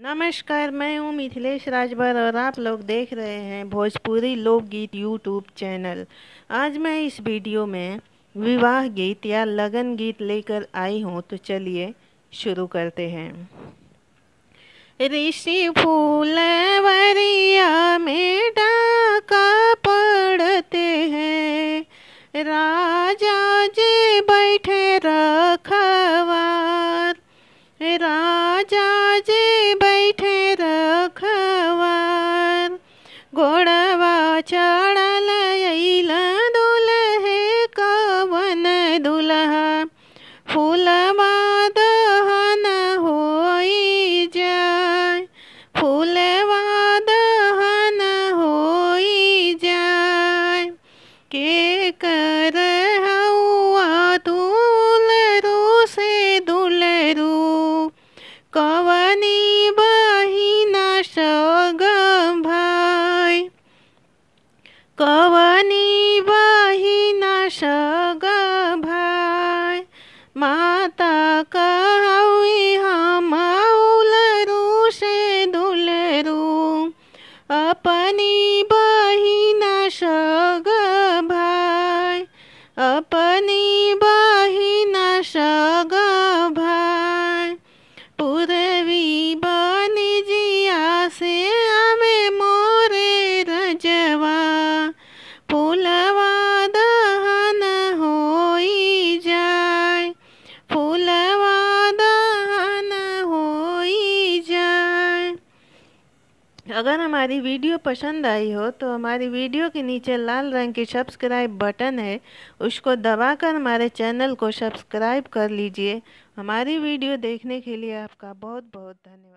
नमस्कार मैं हूँ मिथिलेश राजभर और आप लोग देख रहे हैं भोजपुरी लोकगीत यूट्यूब चैनल आज मैं इस वीडियो में विवाह गीत या लगन गीत लेकर आई हूँ तो चलिए शुरू करते हैं ऋषि फूलवरिया में डाका पड़ते हैं राजा जी बैठे रखवार राजा जी गोड़वा चढ़ल कवनी बही न शग भाई माता कहवी हम से दुलरू अपनी बही न शग भाई अप अगर हमारी वीडियो पसंद आई हो तो हमारी वीडियो के नीचे लाल रंग की सब्सक्राइब बटन है उसको दबाकर हमारे चैनल को सब्सक्राइब कर लीजिए हमारी वीडियो देखने के लिए आपका बहुत बहुत धन्यवाद